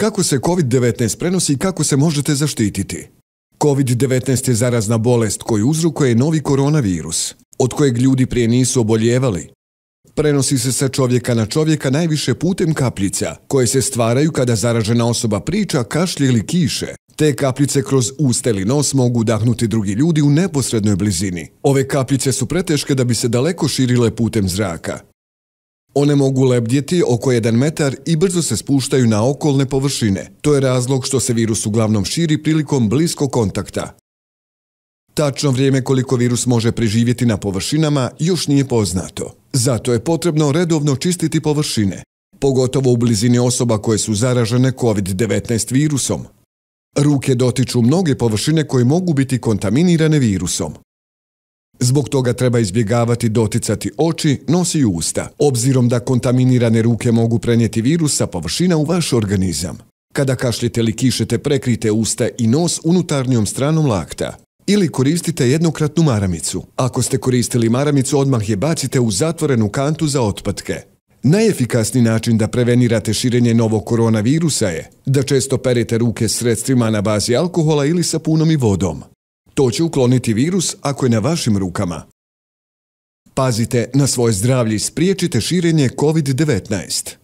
Kako se COVID-19 prenosi i kako se možete zaštititi? COVID-19 je zarazna bolest koju uzrukuje novi koronavirus, od kojeg ljudi prije nisu oboljevali. Prenosi se sa čovjeka na čovjeka najviše putem kapljica, koje se stvaraju kada zaražena osoba priča, kašlje ili kiše. Te kapljice kroz usta ili nos mogu udahnuti drugi ljudi u neposrednoj blizini. Ove kapljice su preteške da bi se daleko širile putem zraka. One mogu lebdjeti oko 1 metar i brzo se spuštaju na okolne površine. To je razlog što se virus uglavnom širi prilikom blisko kontakta. Tačno vrijeme koliko virus može preživjeti na površinama još nije poznato. Zato je potrebno redovno čistiti površine, pogotovo u blizini osoba koje su zaražene COVID-19 virusom. Ruke dotiču mnoge površine koje mogu biti kontaminirane virusom. Zbog toga treba izbjegavati doticati oči, nos i usta, obzirom da kontaminirane ruke mogu prenijeti virus sa površina u vaš organizam. Kada kašljete ili kišete, prekrijte usta i nos unutarnjom stranom lakta. Ili koristite jednokratnu maramicu. Ako ste koristili maramicu, odmah je bacite u zatvorenu kantu za otpadke. Najefikasniji način da prevenirate širenje novog koronavirusa je da često perete ruke sredstvima na bazi alkohola ili sa punom i vodom. To će ukloniti virus ako je na vašim rukama. Pazite na svoje zdravlje i spriječite širenje COVID-19.